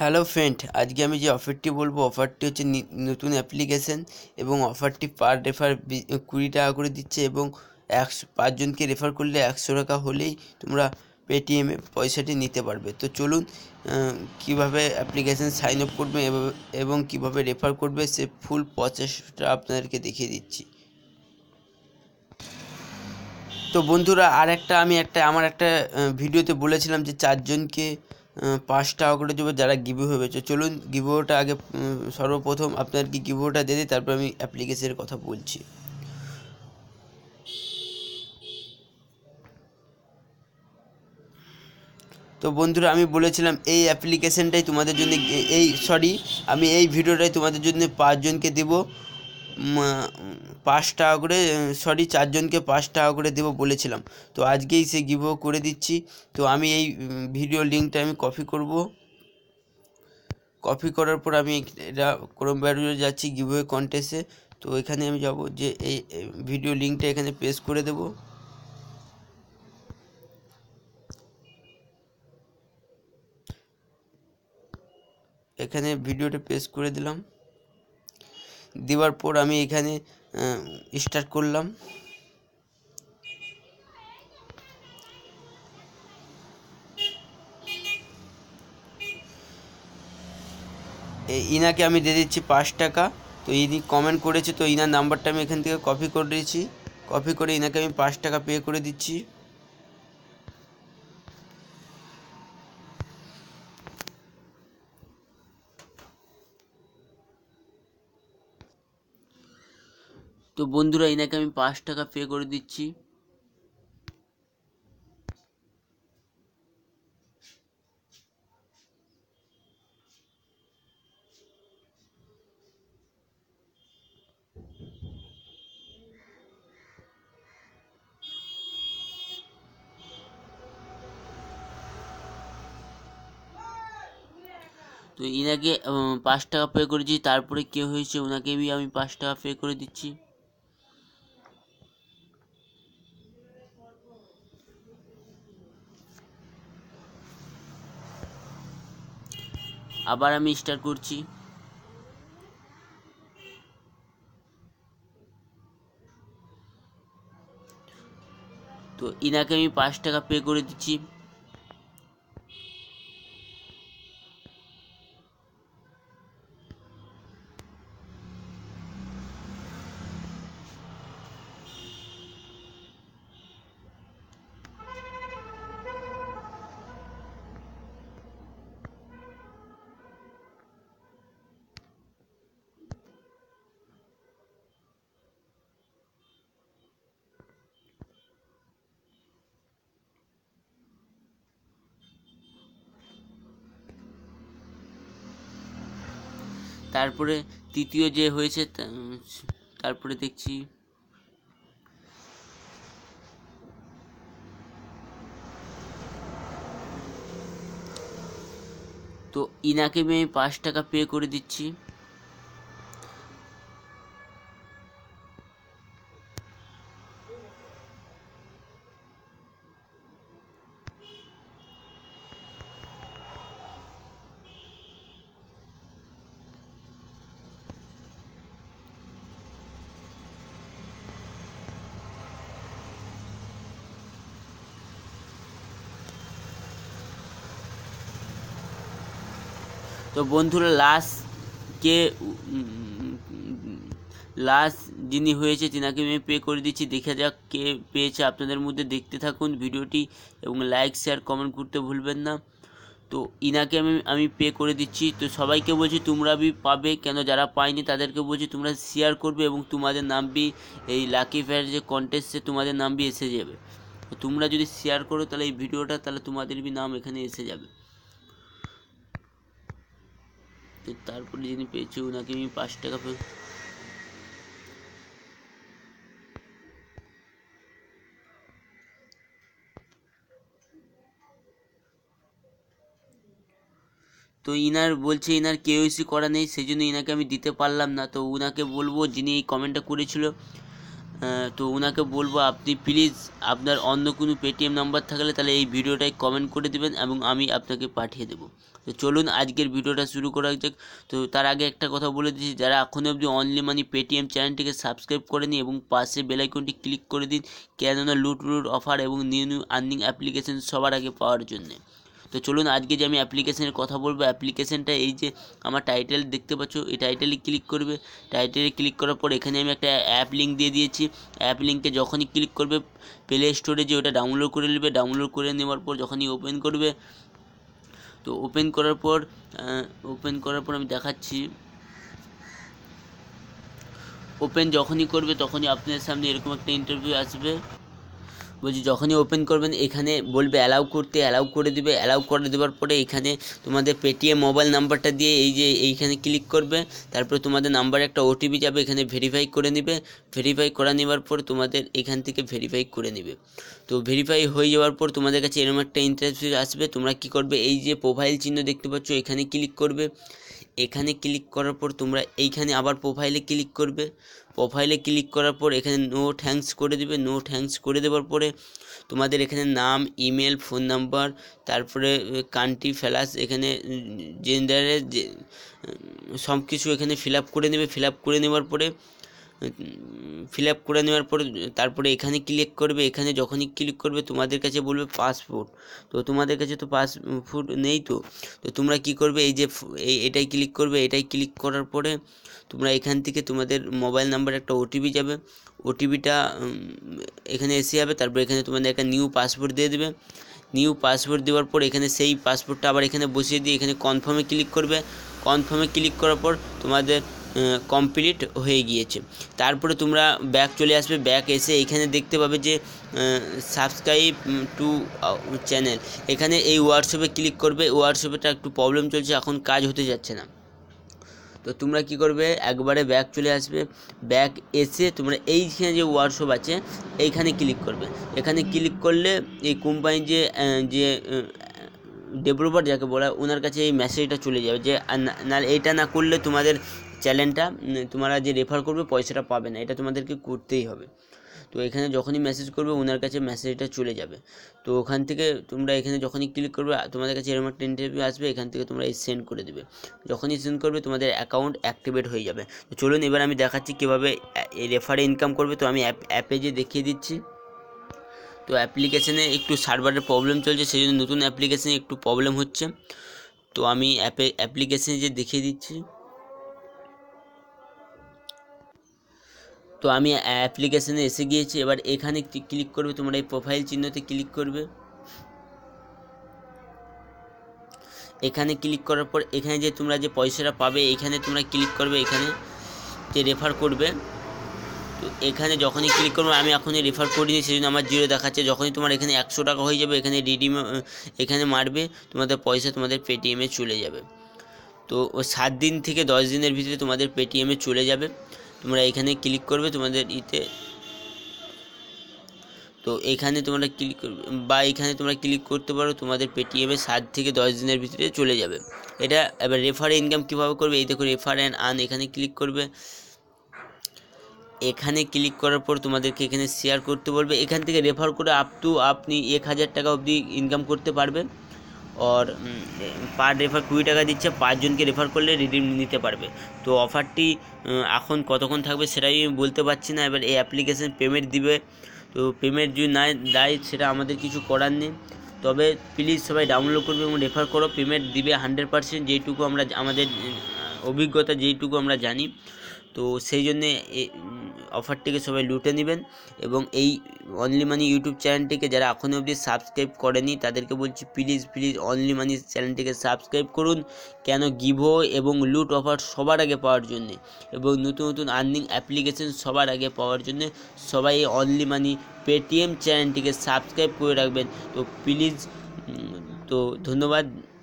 hello friend আজকে আমি যে অফারটি বলবো অফারটি হচ্ছে নতুন অ্যাপ্লিকেশন এবং অফারটি পার রেফার কুড়ি টাকা করে দিচ্ছে এবং একশো পাঁচজনকে রেফার করলে একশো টাকা হলেই তোমরা পেটিএমে পয়সাটি নিতে পারবে তো চলুন কিভাবে অ্যাপ্লিকেশন সাইন আপ করবে এবং কিভাবে রেফার করবে সে ফুল প্রসেসটা আপনাদেরকে দেখিয়ে দিচ্ছি তো বন্ধুরা আর একটা আমি একটা আমার একটা ভিডিওতে বলেছিলাম যে চারজনকে পাঁচটা অগ্রজ যারা গিভো হয়েছে চলুন গিভোটা আগে সর্বপ্রথম আপনার কি গিভোটা দিয়ে দিই তারপর আমি অ্যাপ্লিকেশনের কথা বলছি তো বন্ধুরা আমি বলেছিলাম এই অ্যাপ্লিকেশনটাই তোমাদের জন্য এই সরি আমি এই ভিডিওটাই তোমাদের জন্য পাঁচজনকে দেবো পাঁচ টাকা করে সরি চারজনকে পাঁচ টাকা করে দেবো বলেছিলাম তো আজকেই সে গিভ করে দিচ্ছি তো আমি এই ভিডিও লিঙ্কটা আমি কপি করব কপি করার পর আমি এটা ক্রোম ব্যারুলে যাচ্ছি গিভওয়ে কন্টেস্টে তো এখানে আমি যাব যে এই ভিডিও লিঙ্কটা এখানে পেস্ট করে দেব এখানে ভিডিওটা পেস্ট করে দিলাম দেওয়ার পর আমি এখানে স্টার্ট করলাম ইনাকে আমি দিয়ে দিচ্ছি পাঁচ টাকা তো ইনি কমেন্ট করেছে তো ইনার নাম্বারটা আমি এখান থেকে কপি করে দিয়েছি কপি করে ইনাকে আমি পাঁচ টাকা পে করে দিচ্ছি তো বন্ধুরা এনাকে আমি পাঁচ টাকা পে করে দিচ্ছি তো এনাকে পাঁচ টাকা পে করেছি তারপরে কে হয়েছে ওনাকে আমি পাঁচ টাকা পে করে দিচ্ছি আবার আমি স্টার্ট করছি তো ইনাকে আমি পাঁচ টাকা পে করে দিচ্ছি তারপরে তৃতীয় যে হয়েছে তারপরে দেখছি তো ইনাকে আমি পাঁচ টাকা পে করে দিচ্ছি তো বন্ধুরা লাশকে লাশ যিনি হয়েছে তিনাকে আমি পে করে দিচ্ছি দেখে যাক কে পেয়েছে আপনাদের মধ্যে দেখতে থাকুন ভিডিওটি এবং লাইক শেয়ার কমেন্ট করতে ভুলবেন না তো ইনাকে আমি আমি পে করে দিচ্ছি তো সবাইকে বলছি তোমরা বি পাবে কেন যারা পায়নি তাদেরকে বলছি তোমরা শেয়ার করবে এবং তোমাদের নাম বি এই লাকি ফেয়ার যে কন্টেস্টে তোমাদের নাম বি এসে যাবে তোমরা যদি শেয়ার করো তাহলে এই ভিডিওটা তাহলে তোমাদের বি নাম এখানে এসে যাবে তো তারপর লিনি পেয়েছি ওনাকে আমি পাঁচ টাকা ফেরত তো ইনার বলছে ইনার কেওসি করা নেই সেই জন্য ইনাকে আমি দিতে পারলাম না তো ওনাকে বলবো যিনি এই কমেন্টটা করেছিল তো ওনাকে বলবো আপনি প্লিজ আপনার অন্য কোনো পেটিএম নাম্বার থাকলে তাহলে এই ভিডিওটায় কমেন্ট করে দেবেন এবং আমি আপনাকে পাঠিয়ে দেবো তো চলুন আজকের ভিডিওটা শুরু করা যাক তো তার আগে একটা কথা বলে দিচ্ছি যারা এখনও অবধি অনলি মানি পেটিএম চ্যানেলটিকে সাবস্ক্রাইব করেনি এবং পাশে বেলাইকনটি ক্লিক করে দিন কেননা লুট লুট অফার এবং নিউ নিউ আর্নিং অ্যাপ্লিকেশন সবার আগে পাওয়ার জন্যে তো চলুন আজকে যে আমি অ্যাপ্লিকেশনের কথা বলবো অ্যাপ্লিকেশানটা এই যে আমার টাইটেল দেখতে পাচ্ছ এই টাইটেলে ক্লিক করবে টাইটেলে ক্লিক করার পর এখানে আমি একটা অ্যাপ লিঙ্ক দিয়ে দিয়েছি অ্যাপ লিঙ্কে যখনই ক্লিক করবে প্লে স্টোরে যে ওটা ডাউনলোড করে নেবে ডাউনলোড করে নেওয়ার পর যখনই ওপেন করবে তো ওপেন করার পর ওপেন করার পর আমি দেখাচ্ছি ওপেন যখনই করবে তখনই আপনার সামনে এরকম একটা ইন্টারভিউ আসবে বলছি যখনই ওপেন করবেন এখানে বলবে অ্যালাউ করতে অ্যালাউ করে দেবে অ্যালাউ করে দেওয়ার পরে এখানে তোমাদের পেটিএম মোবাইল নাম্বারটা দিয়ে এই যে এইখানে ক্লিক করবে তারপরে তোমাদের নাম্বারে একটা ওটিপি যাবে এখানে ভেরিফাই করে নেবে ভেরিফাই করা নেওয়ার পর তোমাদের এখান থেকে ভেরিফাই করে নেবে তো ভেরিফাই হয়ে যাওয়ার পর তোমাদের কাছে এরকম একটা ইন্টারভিউ আসবে তোমরা কি করবে এই যে প্রোফাইল চিহ্ন দেখতে পাচ্ছ এখানে ক্লিক করবে এখানে ক্লিক করার পর তোমরা এইখানে আবার প্রোফাইলে ক্লিক করবে প্রোফাইলে ক্লিক করার পর এখানে নো থ্যাঙ্কস করে দেবে নো থ্যাঙ্কস করে দেওয়ার পরে তোমাদের এখানে নাম ইমেল ফোন নাম্বার তারপরে কান্ট্রি ফেলাস এখানে জেন্ডারের সব কিছু এখানে ফিল আপ করে নেবে ফিল আপ করে নেওয়ার পরে ফিল আপ করে নেওয়ার পর তারপরে এখানে ক্লিক করবে এখানে যখনই ক্লিক করবে তোমাদের কাছে বলবে পাসপোর্ট তো তোমাদের কাছে তো পাসপোর্ট নেই তো তো তোমরা কি করবে এই যে এই এটাই ক্লিক করবে এটাই ক্লিক করার পরে তোমরা এখান থেকে তোমাদের মোবাইল নাম্বার একটা ওটিপি যাবে ওটিপিটা এখানে এসে যাবে তারপর এখানে তোমাদের একটা নিউ পাসপোর্ট দিয়ে দেবে নিউ পাসপোর্ট দেওয়ার পর এখানে সেই পাসপোর্টটা আবার এখানে বসিয়ে দিয়ে এখানে কনফার্মে ক্লিক করবে কনফার্মে ক্লিক করার পর তোমাদের কমপ্লিট হয়ে গিয়েছে তারপরে তোমরা ব্যাক চলে আসবে ব্যাক এসে এখানে দেখতে পাবে যে সাবস্ক্রাইব টু চ্যানেল এখানে এই হোয়াটসঅ্যাপে ক্লিক করবে হোয়াটসঅ্যাপেটা একটু প্রবলেম চলছে এখন কাজ হতে যাচ্ছে না তো তোমরা কি করবে একবারে ব্যাক চলে আসবে ব্যাক এসে তোমরা এইখানে যে হোয়াটসঅ্যাপ আছে এইখানে ক্লিক করবে এখানে ক্লিক করলে এই কোম্পানি যে যে ডেভেলপার যাকে বলা ওনার কাছে এই মেসেজটা চলে যাবে যে না এইটা না করলে তোমাদের চ্যানেলটা তোমরা যে রেফার করবে পয়সাটা পাবে না এটা তোমাদেরকে করতেই হবে তো এখানে যখনই মেসেজ করবে ওনার কাছে মেসেজটা চলে যাবে তো ওখান থেকে তোমরা এখানে যখনই ক্লিক করবে তোমাদের কাছে এরকম একটা ইন্টারভিউ আসবে এখান থেকে তোমরা এই সেন্ড করে দেবে যখনই সেন্ড করবে তোমাদের অ্যাকাউন্ট অ্যাক্টিভেট হয়ে যাবে তো চলুন এবার আমি দেখাচ্ছি কীভাবে রেফারে ইনকাম করবে তো আমি অ্যাপ অ্যাপে যে দেখিয়ে দিচ্ছি তো অ্যাপ্লিকেশানে একটু সার্ভারের প্রবলেম চলছে সেই জন্য নতুন অ্যাপ্লিকেশানে একটু প্রবলেম হচ্ছে তো আমি অ্যাপে অ্যাপ্লিকেশানে যে দেখিয়ে দিচ্ছি তো আমি অ্যাপ্লিকেশানে এসে গিয়েছি এবার এখানে ক্লিক করবে তোমরা এই প্রোফাইল চিহ্নতে ক্লিক করবে এখানে ক্লিক করার পর এখানে যে তোমরা যে পয়সাটা পাবে এখানে তোমরা ক্লিক করবে এখানে যে রেফার করবে তো এখানে যখনই ক্লিক করবে আমি এখনই রেফার করিনি সেই জন্য আমার জিরো দেখাচ্ছে যখনই তোমার এখানে একশো টাকা হয়ে যাবে এখানে রিডিম এখানে মারবে তোমাদের পয়সা তোমাদের পেটিএমে চলে যাবে তো সাত দিন থেকে দশ দিনের ভিতরে তোমাদের পেটিএমে চলে যাবে তোমরা এখানে ক্লিক করবে তোমাদের ইতে তো এখানে তোমরা ক্লিক বা এখানে তোমরা ক্লিক করতে পারো তোমাদের পেটিএমে সাত থেকে দশ দিনের ভিতরে চলে যাবে এটা এবার রেফার ইনকাম কীভাবে করবে এই দেখো রেফার অ্যান্ড আন এখানে ক্লিক করবে এখানে ক্লিক করার পর তোমাদেরকে এখানে শেয়ার করতে বলবে এখান থেকে রেফার করে আপ টু আপনি এক হাজার টাকা অবধি ইনকাম করতে পারবেন অর পার রেফার কুড়ি টাকা দিচ্ছে পাঁচজনকে রেফার করলে রিডিম নিতে পারবে তো অফারটি এখন কতক্ষণ থাকবে সেটাই আমি বলতে পারছি না এবার এই অ্যাপ্লিকেশান পেমেন্ট দিবে তো পেমেন্ট যদি না দেয় সেটা আমাদের কিছু করার নেই তবে প্লিজ সবাই ডাউনলোড করবে এবং রেফার করো পেমেন্ট দিবে হান্ড্রেড পারসেন্ট যেইটুকু আমরা আমাদের অভিজ্ঞতা যেইটুকু আমরা জানি তো সেই জন্যে অফারটিকে সবাই লুটে নেবেন এবং এই অনলি মানি ইউটিউব চ্যানেলটিকে যারা এখনও অবধি সাবস্ক্রাইব করেনি তাদেরকে বলছি প্লিজ প্লিজ অনলি মানি চ্যানেলটিকে সাবস্ক্রাইব করুন কেন গিভো এবং লুট অফার সবার আগে পাওয়ার জন্য এবং নতুন নতুন আর্নিং অ্যাপ্লিকেশন সবার আগে পাওয়ার জন্য সবাই এই অনলি মানি পেটিএম চ্যানেলটিকে সাবস্ক্রাইব করে রাখবেন তো প্লিজ তো ধন্যবাদ